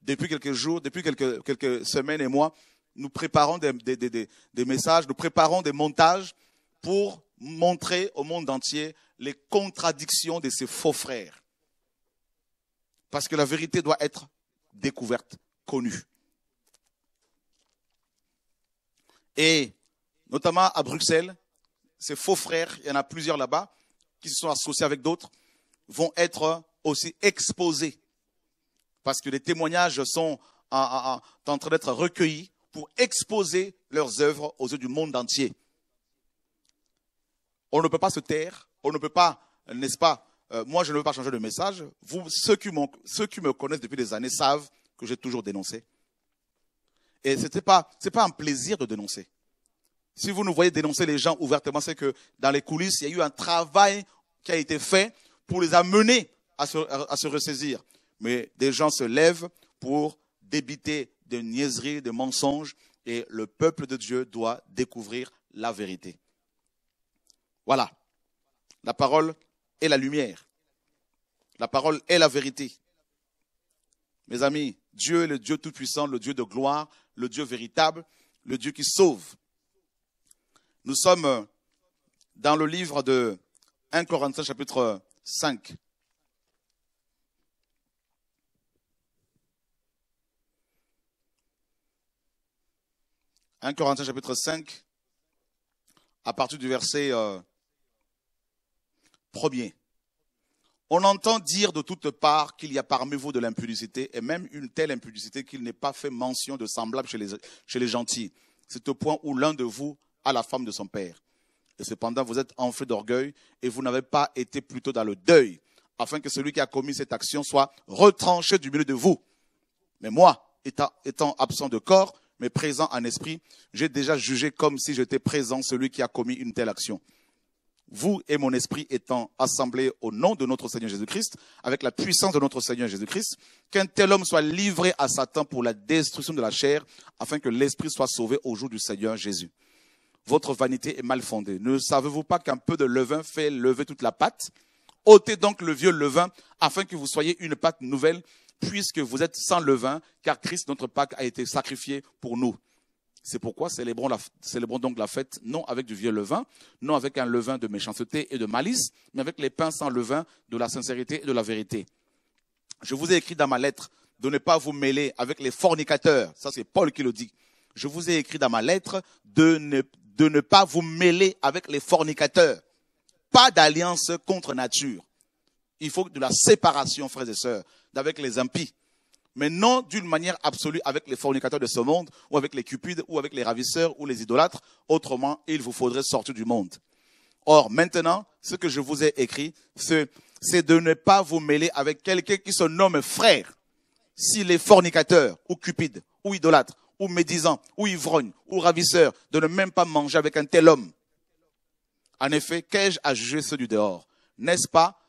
depuis quelques jours, depuis quelques, semaines et mois, nous préparons des messages, nous préparons des montages pour montrer au monde entier les contradictions de ces faux frères. Parce que la vérité doit être découverte, connue. Et notamment à Bruxelles, ces faux frères, il y en a plusieurs là-bas, qui se sont associés avec d'autres, vont être aussi exposés. Parce que les témoignages sont en, train d'être recueillis pour exposer leurs œuvres aux yeux du monde entier. On ne peut pas se taire, on ne peut pas, n'est-ce pas, euh, moi je ne veux pas changer de message. Vous, ceux qui me connaissent depuis des années savent que j'ai toujours dénoncé et ce n'est pas, pas un plaisir de dénoncer. Si vous nous voyez dénoncer les gens ouvertement, c'est que dans les coulisses, il y a eu un travail qui a été fait pour les amener à se, à se ressaisir. Mais des gens se lèvent pour débiter de niaiseries, de mensonges, et le peuple de Dieu doit découvrir la vérité. Voilà. La parole est la lumière. La parole est la vérité. Mes amis, Dieu est le Dieu Tout-Puissant, le Dieu de gloire, le Dieu véritable, le Dieu qui sauve. Nous sommes dans le livre de 1 Corinthiens chapitre 5. « 1 Corinthiens chapitre 5, à partir du verset 1 euh, premier. On entend dire de toutes parts qu'il y a parmi vous de l'impudicité, et même une telle impudicité qu'il n'est pas fait mention de semblable chez les, gentils. C'est au point où l'un de vous a la femme de son père. Et cependant, vous êtes enflé d'orgueil et vous n'avez pas été plutôt dans le deuil, afin que celui qui a commis cette action soit retranché du milieu de vous. Mais moi, étant absent de corps, mais présent en esprit, j'ai déjà jugé comme si j'étais présent celui qui a commis une telle action vous et mon esprit étant assemblés au nom de notre Seigneur Jésus-Christ, avec la puissance de notre Seigneur Jésus-Christ, qu'un tel homme soit livré à Satan pour la destruction de la chair, afin que l'esprit soit sauvé au jour du Seigneur Jésus. Votre vanité est mal fondée. Ne savez-vous pas qu'un peu de levain fait lever toute la pâte ôtez donc le vieux levain, afin que vous soyez une pâte nouvelle, puisque vous êtes sans levain, car Christ, notre Pâque, a été sacrifié pour nous. C'est pourquoi célébrons, donc la fête non avec du vieux levain, non avec un levain de méchanceté et de malice, mais avec les pains sans levain de la sincérité et de la vérité. Je vous ai écrit dans ma lettre de ne pas vous mêler avec les fornicateurs. Ça, c'est Paul qui le dit. Je vous ai écrit dans ma lettre de ne, de ne pas vous mêler avec les fornicateurs. Pas d'alliance contre nature. Il faut de la séparation, frères et sœurs, d'avec les impies mais non d'une manière absolue avec les fornicateurs de ce monde, ou avec les cupides, ou avec les ravisseurs, ou les idolâtres. Autrement, il vous faudrait sortir du monde. Or, maintenant, ce que je vous ai écrit, c'est de ne pas vous mêler avec quelqu'un qui se nomme frère. S'il est fornicateur, ou cupide, ou idolâtre, ou médisant, ou ivrogne, ou ravisseur, de ne même pas manger avec un tel homme. En effet, qu'ai-je à juger ceux du dehors N'est-ce pas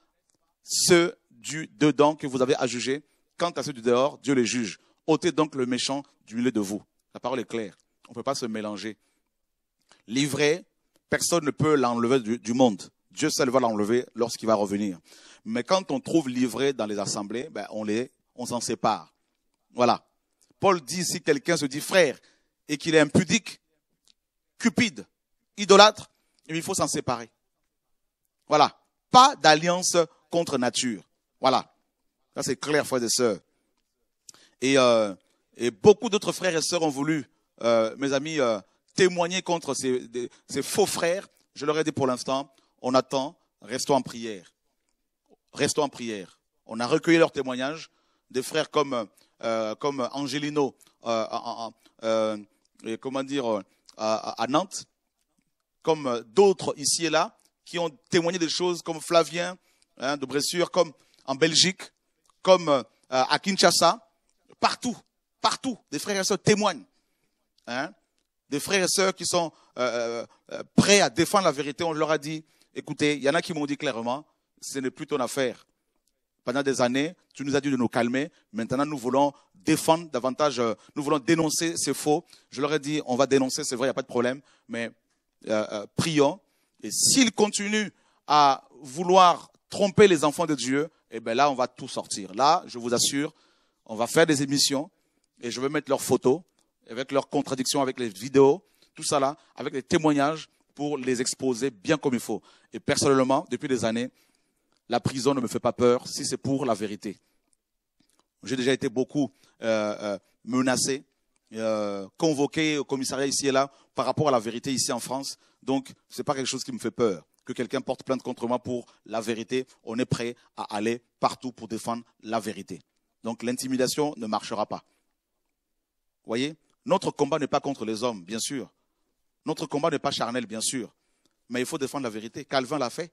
ceux du dedans que vous avez à juger Quant à ceux du dehors, Dieu les juge. ôtez donc le méchant du milieu de vous. La parole est claire. On ne peut pas se mélanger. Livré, personne ne peut l'enlever du, monde. Dieu seul va l'enlever lorsqu'il va revenir. Mais quand on trouve livré dans les assemblées, ben, on les, on s'en sépare. Voilà. Paul dit si quelqu'un se dit frère et qu'il est impudique, cupide, idolâtre, eh il faut s'en séparer. Voilà. Pas d'alliance contre nature. Voilà. Ça, c'est clair, frères et sœurs. Euh, et, beaucoup d'autres frères et sœurs ont voulu, euh, mes amis, euh, témoigner contre ces, faux frères. Je leur ai dit pour l'instant, on attend, restons en prière. Restons en prière. On a recueilli leurs témoignages des frères comme, comme Angelino, et comment dire, à, Nantes, comme d'autres ici et là, qui ont témoigné des choses comme Flavien hein, de Bressure, comme en Belgique, comme euh, à Kinshasa, partout, partout, des frères et sœurs témoignent. Hein. Des frères et sœurs qui sont euh, euh, prêts à défendre la vérité. On leur a dit, écoutez, il y en a qui m'ont dit clairement, ce n'est plus ton affaire. Pendant des années, tu nous as dit de nous calmer. Maintenant, nous voulons défendre davantage, nous voulons dénoncer ces faux. Je leur ai dit, on va dénoncer, c'est vrai, il n'y a pas de problème, mais prions. Et s'ils continuent à vouloir tromper les enfants de Dieu, et eh bien là, on va tout sortir. Là, je vous assure, on va faire des émissions et je vais mettre leurs photos, avec leurs contradictions, avec les vidéos, tout ça là, avec les témoignages pour les exposer bien comme il faut. Et personnellement, depuis des années, la prison ne me fait pas peur si c'est pour la vérité. J'ai déjà été beaucoup euh, euh, menacé, euh, convoqué au commissariat ici et là par rapport à la vérité ici en France. Donc, ce n'est pas quelque chose qui me fait peur que quelqu'un porte plainte contre moi pour la vérité, on est prêt à aller partout pour défendre la vérité. Donc l'intimidation ne marchera pas. Voyez, notre combat n'est pas contre les hommes, bien sûr. Notre combat n'est pas charnel, bien sûr. Mais il faut défendre la vérité. Calvin l'a fait.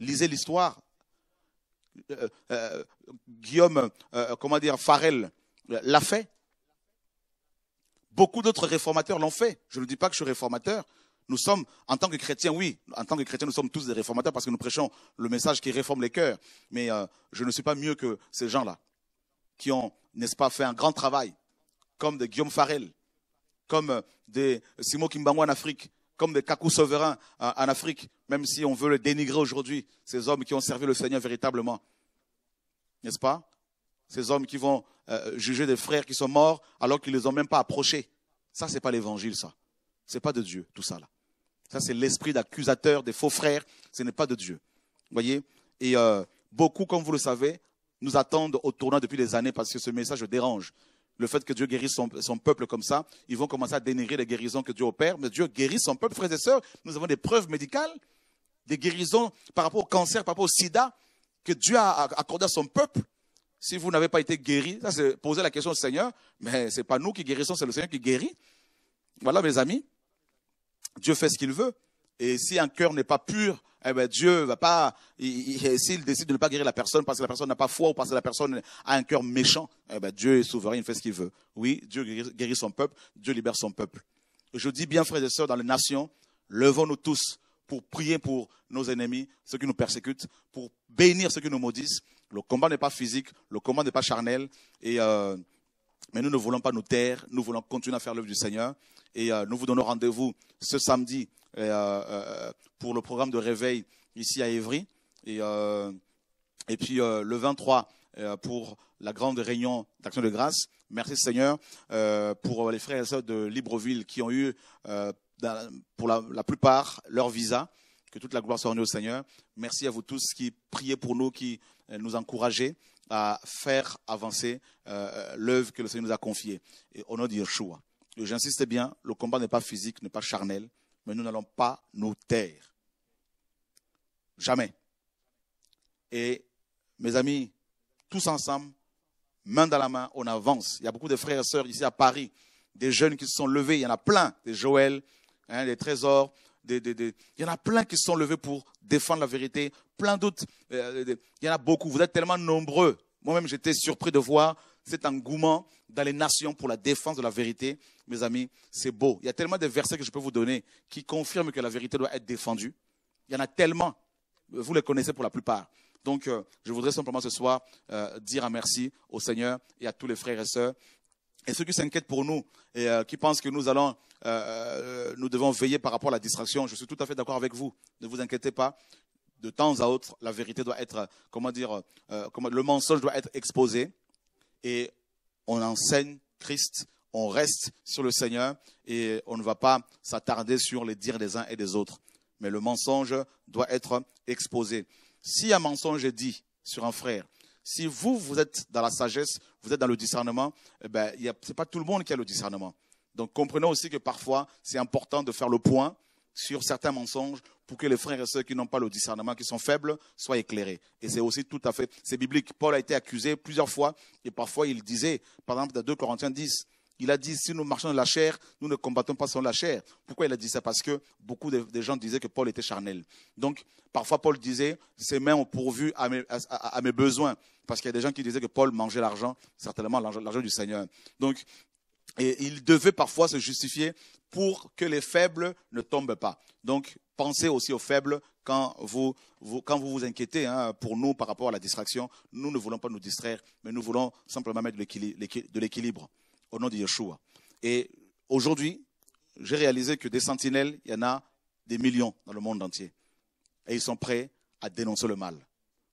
Lisez l'histoire. Euh, euh, Guillaume, euh, comment dire, Farel l'a fait. Beaucoup d'autres réformateurs l'ont fait. Je ne dis pas que je suis réformateur, nous sommes, en tant que chrétiens, oui, en tant que chrétiens, nous sommes tous des réformateurs parce que nous prêchons le message qui réforme les cœurs. Mais euh, je ne suis pas mieux que ces gens-là qui ont, n'est-ce pas, fait un grand travail, comme de Guillaume Farel, comme euh, de Simo Kimbango en Afrique, comme des Kakou souverains euh, en Afrique, même si on veut le dénigrer aujourd'hui, ces hommes qui ont servi le Seigneur véritablement. N'est-ce pas Ces hommes qui vont juger des frères qui sont morts alors qu'ils ne les ont même pas approchés. Ça, ce n'est pas l'évangile, ça. Ce n'est pas de Dieu, tout ça là. Ça, c'est l'esprit d'accusateur des faux frères. Ce n'est pas de Dieu. Vous voyez Et euh, beaucoup, comme vous le savez, nous attendent au tournant depuis des années parce que ce message dérange. Le fait que Dieu guérisse son, peuple comme ça, ils vont commencer à dénigrer les guérisons que Dieu opère. Mais Dieu guérit son peuple, frères et sœurs. Nous avons des preuves médicales, des guérisons par rapport au cancer, par rapport au sida que Dieu a accordé à son peuple. Si vous n'avez pas été guéri, ça c'est poser la question au Seigneur, mais ce n'est pas nous qui guérissons, c'est le Seigneur qui guérit. Voilà mes amis. Dieu fait ce qu'il veut. Et si un cœur n'est pas pur, eh bien, Dieu va pas, s'il décide de ne pas guérir la personne parce que la personne n'a pas foi ou parce que la personne a un cœur méchant, eh ben, Dieu est souverain, il fait ce qu'il veut. Oui, Dieu guérit son peuple, Dieu libère son peuple. Je dis bien, frères et sœurs, dans les nations, levons-nous tous pour prier pour nos ennemis, ceux qui nous persécutent, pour bénir ceux qui nous maudissent. Le combat n'est pas physique, le combat n'est pas charnel, et euh, mais nous ne voulons pas nous taire, nous voulons continuer à faire l'œuvre du Seigneur. Et euh, nous vous donnons rendez-vous ce samedi euh, euh, pour le programme de réveil ici à Évry. Et, et puis le 23 pour la grande réunion d'action de grâce. Merci Seigneur pour les frères et sœurs de Libreville qui ont eu, pour la plupart, leur visa. Que toute la gloire soit rendue au Seigneur. Merci à vous tous qui priez pour nous, qui nous encouragez à faire avancer l'œuvre que le Seigneur nous a confiée. Et au nom de Yeshua. J'insiste bien, le combat n'est pas physique, n'est pas charnel, mais nous n'allons pas nous taire. Jamais. Et mes amis, tous ensemble, main dans la main, on avance. Il y a beaucoup de frères et sœurs ici à Paris, des jeunes qui se sont levés, il y en a plein, des Joël, hein, des Trésors, des, il y en a plein qui se sont levés pour défendre la vérité, plein d'autres, euh, il y en a beaucoup, vous êtes tellement nombreux. Moi-même, j'étais surpris de voir cet engouement dans les nations pour la défense de la vérité, mes amis, c'est beau. Il y a tellement de versets que je peux vous donner qui confirment que la vérité doit être défendue. Il y en a tellement. Vous les connaissez pour la plupart. Donc, euh, je voudrais simplement ce soir euh, dire un merci au Seigneur et à tous les frères et sœurs. Et ceux qui s'inquiètent pour nous et euh, qui pensent que nous allons, nous devons veiller par rapport à la distraction, je suis tout à fait d'accord avec vous. Ne vous inquiétez pas de temps à autre, la vérité doit être, comment dire, comment, le mensonge doit être exposé et on enseigne Christ, on reste sur le Seigneur et on ne va pas s'attarder sur les dires des uns et des autres. Mais le mensonge doit être exposé. Si un mensonge est dit sur un frère, si vous, vous êtes dans la sagesse, vous êtes dans le discernement, eh ben, ce n'est pas tout le monde qui a le discernement. Donc comprenons aussi que parfois, c'est important de faire le point sur certains mensonges pour que les frères et sœurs qui n'ont pas le discernement, qui sont faibles, soient éclairés. Et c'est aussi tout à fait, c'est biblique. Paul a été accusé plusieurs fois et parfois il disait, par exemple, dans 2 Corinthiens 10, il a dit, si nous marchons de la chair, nous ne combattons pas sans la chair. Pourquoi il a dit ça Parce que beaucoup de, gens disaient que Paul était charnel. Donc, parfois, Paul disait, ses mains ont pourvu à mes, à mes besoins. Parce qu'il y a des gens qui disaient que Paul mangeait l'argent, certainement l'argent du Seigneur. Donc, et il devait parfois se justifier pour que les faibles ne tombent pas. Donc, pensez aussi aux faibles quand vous vous, inquiétez hein, pour nous par rapport à la distraction. Nous ne voulons pas nous distraire, mais nous voulons simplement mettre de l'équilibre au nom de Yeshua. Et aujourd'hui, j'ai réalisé que des sentinelles, il y en a des millions dans le monde entier. Et ils sont prêts à dénoncer le mal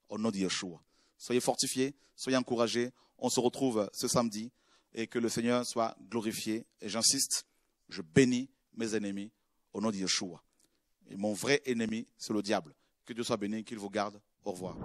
au nom de Yeshua. Soyez fortifiés, soyez encouragés. On se retrouve ce samedi et que le Seigneur soit glorifié. Et j'insiste, je bénis mes ennemis au nom de Yeshua. Et mon vrai ennemi, c'est le diable. Que Dieu soit béni, qu'il vous garde. Au revoir.